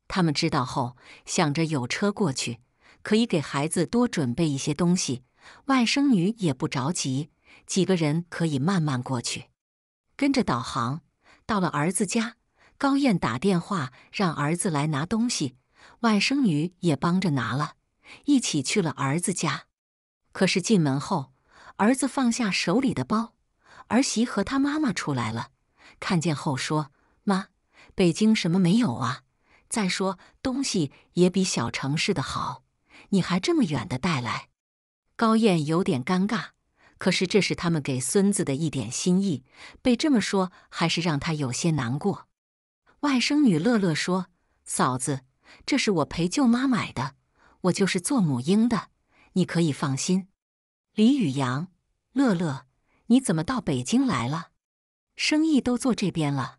Speaker 1: 他们知道后，想着有车过去，可以给孩子多准备一些东西。外甥女也不着急，几个人可以慢慢过去，跟着导航到了儿子家。高燕打电话让儿子来拿东西，外甥女也帮着拿了，一起去了儿子家。可是进门后，儿子放下手里的包，儿媳和他妈妈出来了，看见后说：“妈，北京什么没有啊？再说东西也比小城市的好，你还这么远的带来。”高燕有点尴尬，可是这是他们给孙子的一点心意，被这么说还是让他有些难过。外甥女乐乐说：“嫂子，这是我陪舅妈买的，我就是做母婴的，你可以放心。”李宇阳，乐乐，你怎么到北京来了？生意都做这边了？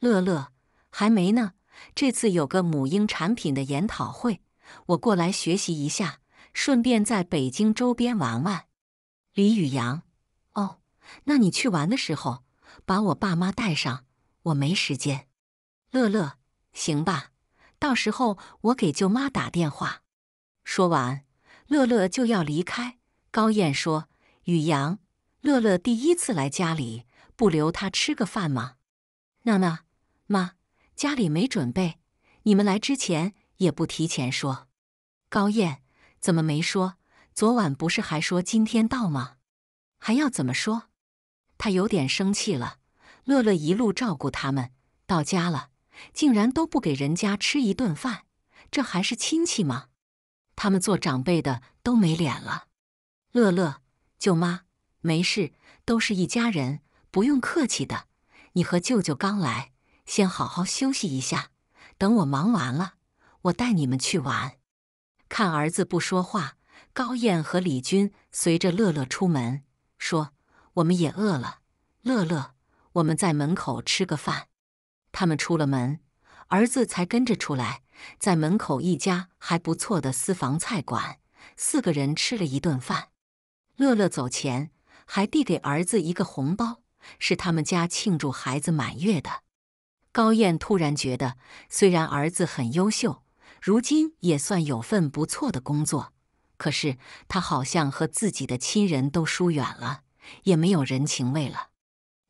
Speaker 1: 乐乐还没呢，这次有个母婴产品的研讨会，我过来学习一下，顺便在北京周边玩玩。李宇阳，哦，那你去玩的时候把我爸妈带上，我没时间。乐乐，行吧，到时候我给舅妈打电话。说完，乐乐就要离开。高燕说：“雨阳，乐乐第一次来家里，不留他吃个饭吗？”“娜娜，妈，家里没准备，你们来之前也不提前说。”高燕怎么没说？昨晚不是还说今天到吗？还要怎么说？她有点生气了。乐乐一路照顾他们，到家了。竟然都不给人家吃一顿饭，这还是亲戚吗？他们做长辈的都没脸了。乐乐，舅妈，没事，都是一家人，不用客气的。你和舅舅刚来，先好好休息一下。等我忙完了，我带你们去玩。看儿子不说话，高燕和李军随着乐乐出门，说：“我们也饿了，乐乐，我们在门口吃个饭。”他们出了门，儿子才跟着出来，在门口一家还不错的私房菜馆，四个人吃了一顿饭。乐乐走前还递给儿子一个红包，是他们家庆祝孩子满月的。高燕突然觉得，虽然儿子很优秀，如今也算有份不错的工作，可是他好像和自己的亲人都疏远了，也没有人情味了。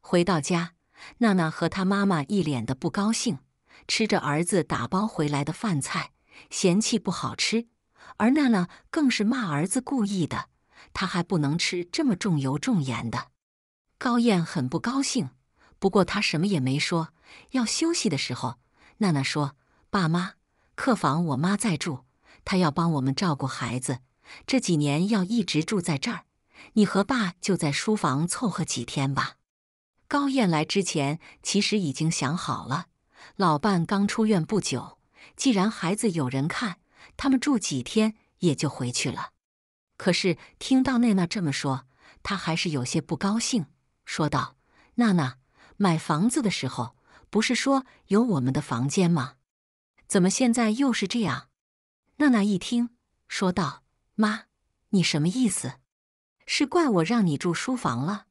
Speaker 1: 回到家。娜娜和她妈妈一脸的不高兴，吃着儿子打包回来的饭菜，嫌弃不好吃。而娜娜更是骂儿子故意的，她还不能吃这么重油重盐的。高燕很不高兴，不过她什么也没说。要休息的时候，娜娜说：“爸妈，客房我妈在住，她要帮我们照顾孩子。这几年要一直住在这儿，你和爸就在书房凑合几天吧。”高燕来之前，其实已经想好了，老伴刚出院不久，既然孩子有人看，他们住几天也就回去了。可是听到娜娜这么说，她还是有些不高兴，说道：“娜娜，买房子的时候不是说有我们的房间吗？怎么现在又是这样？”娜娜一听，说道：“妈，你什么意思？是怪我让你住书房了？”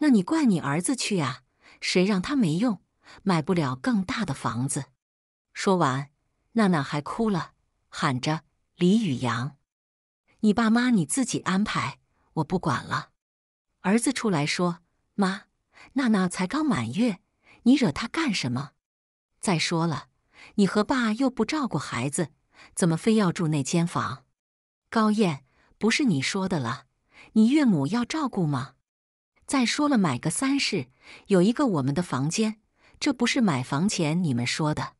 Speaker 1: 那你怪你儿子去啊！谁让他没用，买不了更大的房子。说完，娜娜还哭了，喊着李宇阳：“你爸妈你自己安排，我不管了。”儿子出来说：“妈，娜娜才刚满月，你惹她干什么？再说了，你和爸又不照顾孩子，怎么非要住那间房？”高燕，不是你说的了，你岳母要照顾吗？再说了，买个三室，有一个我们的房间，这不是买房前你们说的？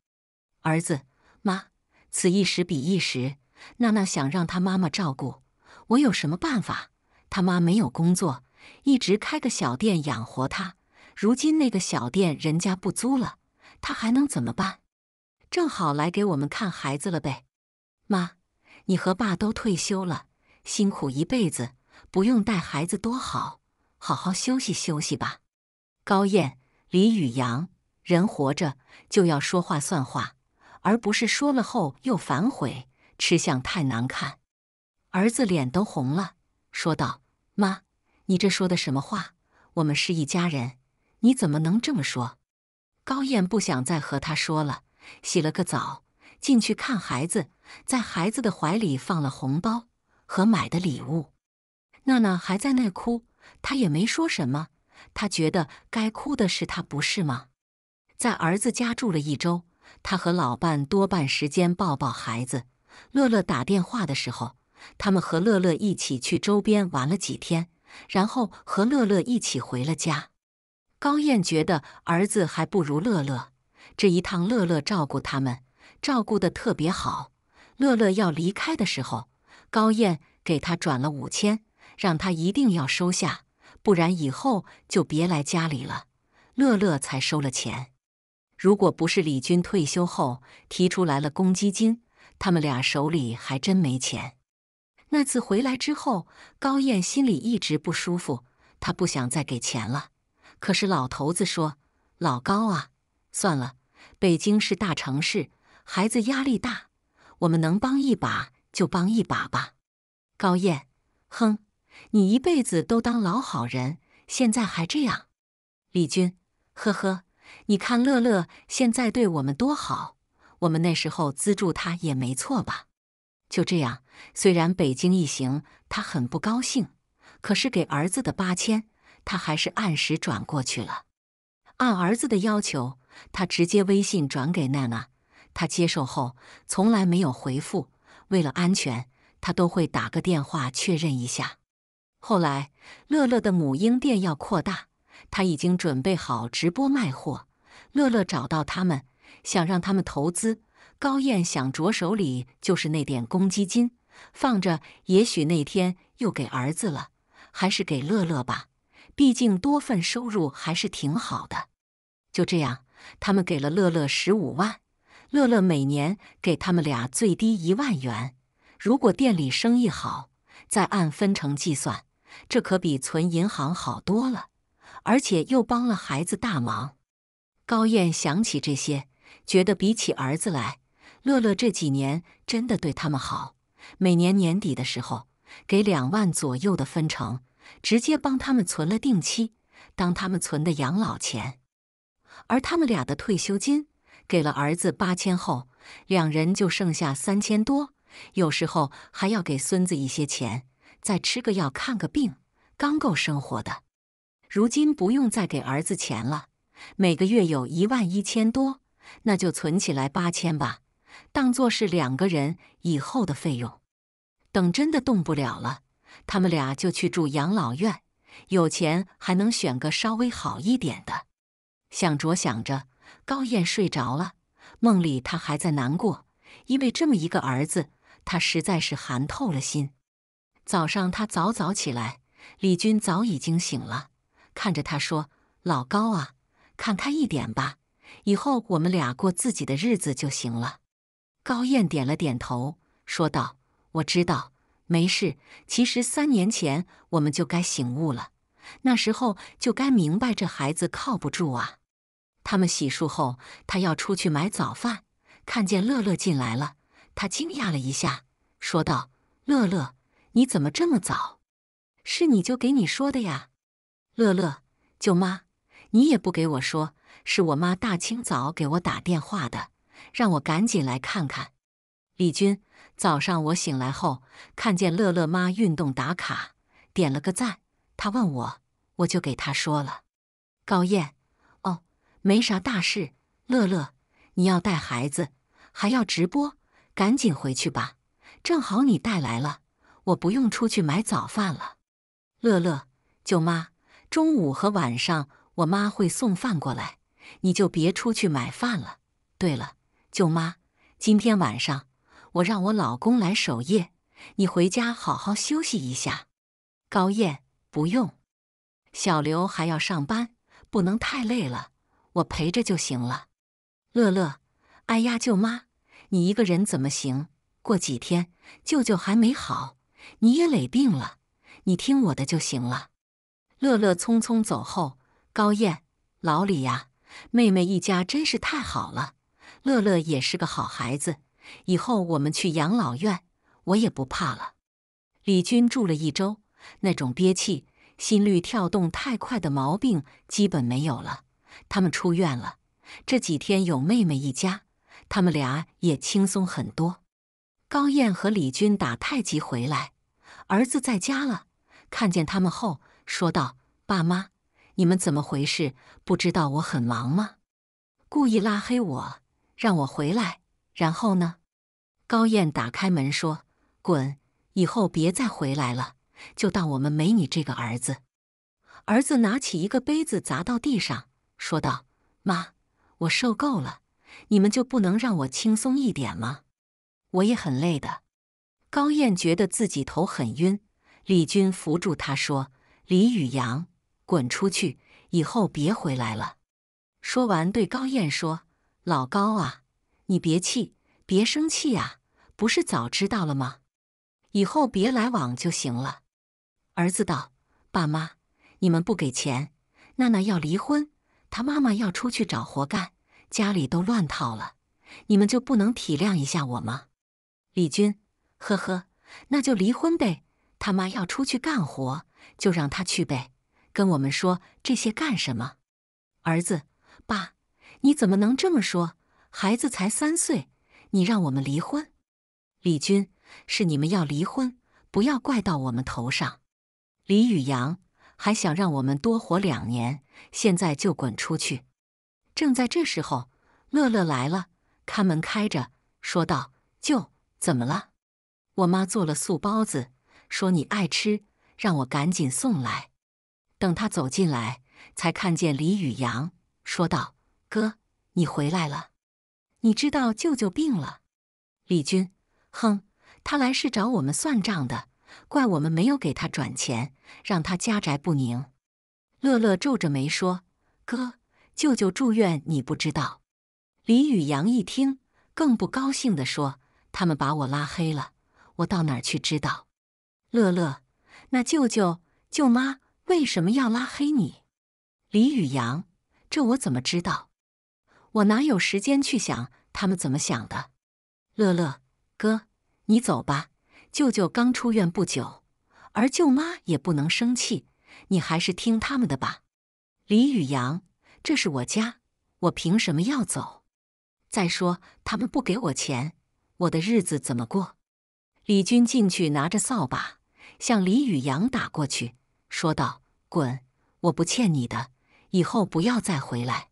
Speaker 1: 儿子，妈，此一时彼一时。娜娜想让他妈妈照顾，我有什么办法？他妈没有工作，一直开个小店养活他。如今那个小店人家不租了，他还能怎么办？正好来给我们看孩子了呗。妈，你和爸都退休了，辛苦一辈子，不用带孩子多好。好好休息休息吧，高燕。李宇阳，人活着就要说话算话，而不是说了后又反悔，吃相太难看。儿子脸都红了，说道：“妈，你这说的什么话？我们是一家人，你怎么能这么说？”高燕不想再和他说了，洗了个澡，进去看孩子，在孩子的怀里放了红包和买的礼物。娜娜还在那哭。他也没说什么，他觉得该哭的是他，不是吗？在儿子家住了一周，他和老伴多半时间抱抱孩子。乐乐打电话的时候，他们和乐乐一起去周边玩了几天，然后和乐乐一起回了家。高燕觉得儿子还不如乐乐，这一趟乐乐照顾他们，照顾的特别好。乐乐要离开的时候，高燕给他转了五千。让他一定要收下，不然以后就别来家里了。乐乐才收了钱。如果不是李军退休后提出来了公积金，他们俩手里还真没钱。那次回来之后，高燕心里一直不舒服，她不想再给钱了。可是老头子说：“老高啊，算了，北京是大城市，孩子压力大，我们能帮一把就帮一把吧。”高燕，哼。你一辈子都当老好人，现在还这样，李军，呵呵，你看乐乐现在对我们多好，我们那时候资助他也没错吧？就这样，虽然北京一行他很不高兴，可是给儿子的八千，他还是按时转过去了。按儿子的要求，他直接微信转给娜娜，他接受后从来没有回复，为了安全，他都会打个电话确认一下。后来，乐乐的母婴店要扩大，他已经准备好直播卖货。乐乐找到他们，想让他们投资。高燕想着手里就是那点公积金，放着，也许那天又给儿子了，还是给乐乐吧，毕竟多份收入还是挺好的。就这样，他们给了乐乐十五万，乐乐每年给他们俩最低一万元，如果店里生意好，再按分成计算。这可比存银行好多了，而且又帮了孩子大忙。高燕想起这些，觉得比起儿子来，乐乐这几年真的对他们好。每年年底的时候，给两万左右的分成，直接帮他们存了定期，当他们存的养老钱。而他们俩的退休金给了儿子八千后，两人就剩下三千多，有时候还要给孙子一些钱。再吃个药，看个病，刚够生活的。如今不用再给儿子钱了，每个月有一万一千多，那就存起来八千吧，当做是两个人以后的费用。等真的动不了了，他们俩就去住养老院，有钱还能选个稍微好一点的。想着想着，高燕睡着了，梦里她还在难过，因为这么一个儿子，她实在是寒透了心。早上，他早早起来，李军早已经醒了，看着他说：“老高啊，看开一点吧，以后我们俩过自己的日子就行了。”高燕点了点头，说道：“我知道，没事。其实三年前我们就该醒悟了，那时候就该明白这孩子靠不住啊。”他们洗漱后，他要出去买早饭，看见乐乐进来了，他惊讶了一下，说道：“乐乐。”你怎么这么早？是你就给你说的呀，乐乐，舅妈，你也不给我说，是我妈大清早给我打电话的，让我赶紧来看看。李军，早上我醒来后看见乐乐妈运动打卡，点了个赞，她问我，我就给她说了。高燕，哦，没啥大事。乐乐，你要带孩子，还要直播，赶紧回去吧，正好你带来了。我不用出去买早饭了，乐乐，舅妈，中午和晚上我妈会送饭过来，你就别出去买饭了。对了，舅妈，今天晚上我让我老公来守夜，你回家好好休息一下。高燕，不用，小刘还要上班，不能太累了，我陪着就行了。乐乐，哎呀，舅妈，你一个人怎么行？过几天舅舅还没好。你也累病了，你听我的就行了。乐乐匆匆走后，高燕、老李呀，妹妹一家真是太好了。乐乐也是个好孩子，以后我们去养老院，我也不怕了。李军住了一周，那种憋气、心率跳动太快的毛病基本没有了。他们出院了，这几天有妹妹一家，他们俩也轻松很多。高燕和李军打太极回来，儿子在家了。看见他们后，说道：“爸妈，你们怎么回事？不知道我很忙吗？故意拉黑我，让我回来。然后呢？”高燕打开门说：“滚，以后别再回来了，就当我们没你这个儿子。”儿子拿起一个杯子砸到地上，说道：“妈，我受够了，你们就不能让我轻松一点吗？”我也很累的，高燕觉得自己头很晕。李军扶住他说：“李宇阳，滚出去，以后别回来了。”说完对高燕说：“老高啊，你别气，别生气啊，不是早知道了吗？以后别来往就行了。”儿子道：“爸妈，你们不给钱，娜娜要离婚，她妈妈要出去找活干，家里都乱套了，你们就不能体谅一下我吗？”李军，呵呵，那就离婚呗。他妈要出去干活，就让他去呗。跟我们说这些干什么？儿子，爸，你怎么能这么说？孩子才三岁，你让我们离婚？李军，是你们要离婚，不要怪到我们头上。李宇阳还想让我们多活两年，现在就滚出去。正在这时候，乐乐来了，看门开着，说道：“舅。”怎么了？我妈做了素包子，说你爱吃，让我赶紧送来。等她走进来，才看见李宇阳，说道：“哥，你回来了。你知道舅舅病了。”李军，哼，他来是找我们算账的，怪我们没有给他转钱，让他家宅不宁。乐乐皱着眉说：“哥，舅舅住院，你不知道。”李宇阳一听，更不高兴的说。他们把我拉黑了，我到哪儿去知道？乐乐，那舅舅、舅妈为什么要拉黑你？李雨阳，这我怎么知道？我哪有时间去想他们怎么想的？乐乐，哥，你走吧。舅舅刚出院不久，而舅妈也不能生气，你还是听他们的吧。李雨阳，这是我家，我凭什么要走？再说，他们不给我钱。我的日子怎么过？李军进去拿着扫把向李宇阳打过去，说道：“滚！我不欠你的，以后不要再回来。”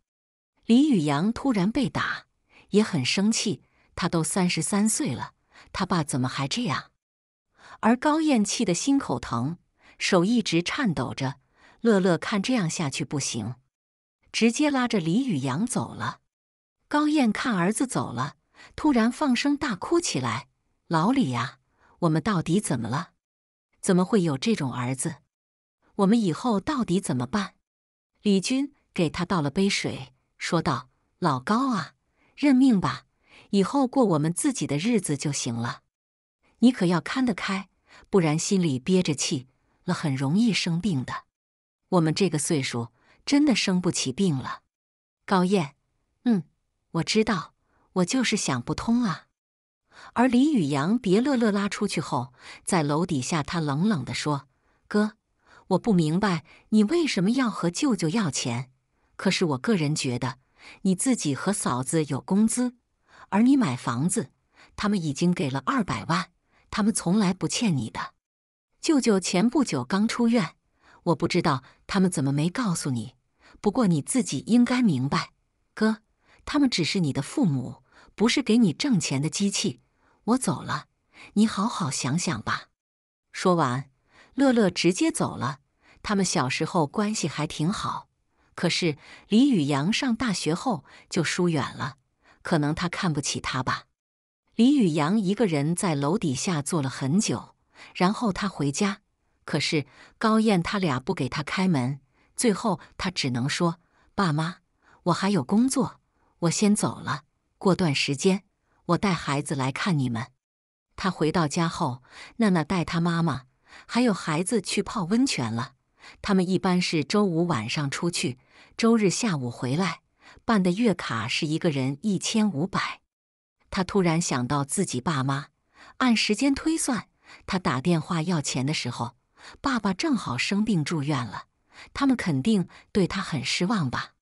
Speaker 1: 李宇阳突然被打，也很生气。他都三十三岁了，他爸怎么还这样？而高燕气得心口疼，手一直颤抖着。乐乐看这样下去不行，直接拉着李宇阳走了。高燕看儿子走了。突然放声大哭起来。老李呀，我们到底怎么了？怎么会有这种儿子？我们以后到底怎么办？李军给他倒了杯水，说道：“老高啊，认命吧，以后过我们自己的日子就行了。你可要看得开，不然心里憋着气，那很容易生病的。我们这个岁数，真的生不起病了。”高燕，嗯，我知道。我就是想不通啊！而李宇阳别乐乐拉出去后，在楼底下，他冷冷的说：“哥，我不明白你为什么要和舅舅要钱。可是我个人觉得，你自己和嫂子有工资，而你买房子，他们已经给了二百万，他们从来不欠你的。舅舅前不久刚出院，我不知道他们怎么没告诉你。不过你自己应该明白，哥。”他们只是你的父母，不是给你挣钱的机器。我走了，你好好想想吧。说完，乐乐直接走了。他们小时候关系还挺好，可是李雨阳上大学后就疏远了，可能他看不起他吧。李雨阳一个人在楼底下坐了很久，然后他回家，可是高燕他俩不给他开门，最后他只能说：“爸妈，我还有工作。”我先走了，过段时间我带孩子来看你们。他回到家后，娜娜带他妈妈还有孩子去泡温泉了。他们一般是周五晚上出去，周日下午回来。办的月卡是一个人一千五百。他突然想到自己爸妈，按时间推算，他打电话要钱的时候，爸爸正好生病住院了。他们肯定对他很失望吧？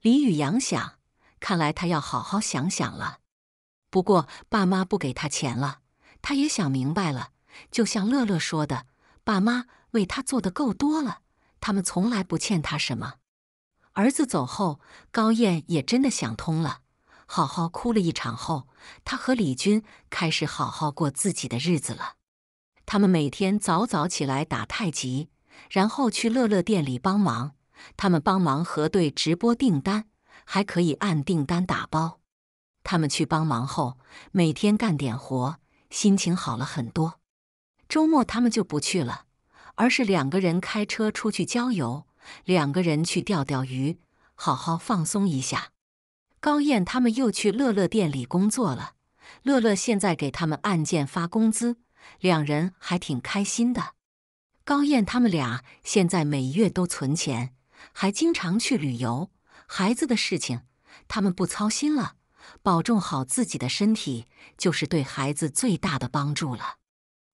Speaker 1: 李宇阳想。看来他要好好想想了。不过爸妈不给他钱了，他也想明白了。就像乐乐说的，爸妈为他做的够多了，他们从来不欠他什么。儿子走后，高燕也真的想通了，好好哭了一场后，他和李军开始好好过自己的日子了。他们每天早早起来打太极，然后去乐乐店里帮忙。他们帮忙核对直播订单。还可以按订单打包。他们去帮忙后，每天干点活，心情好了很多。周末他们就不去了，而是两个人开车出去郊游，两个人去钓钓鱼，好好放松一下。高燕他们又去乐乐店里工作了。乐乐现在给他们按件发工资，两人还挺开心的。高燕他们俩现在每月都存钱，还经常去旅游。孩子的事情，他们不操心了。保重好自己的身体，就是对孩子最大的帮助了。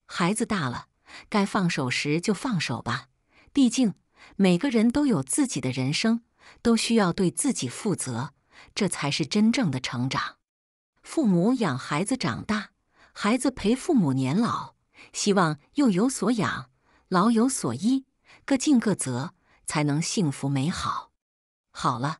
Speaker 1: 孩子大了，该放手时就放手吧。毕竟每个人都有自己的人生，都需要对自己负责，这才是真正的成长。父母养孩子长大，孩子陪父母年老，希望幼有所养，老有所依，各尽各责，才能幸福美好。好了。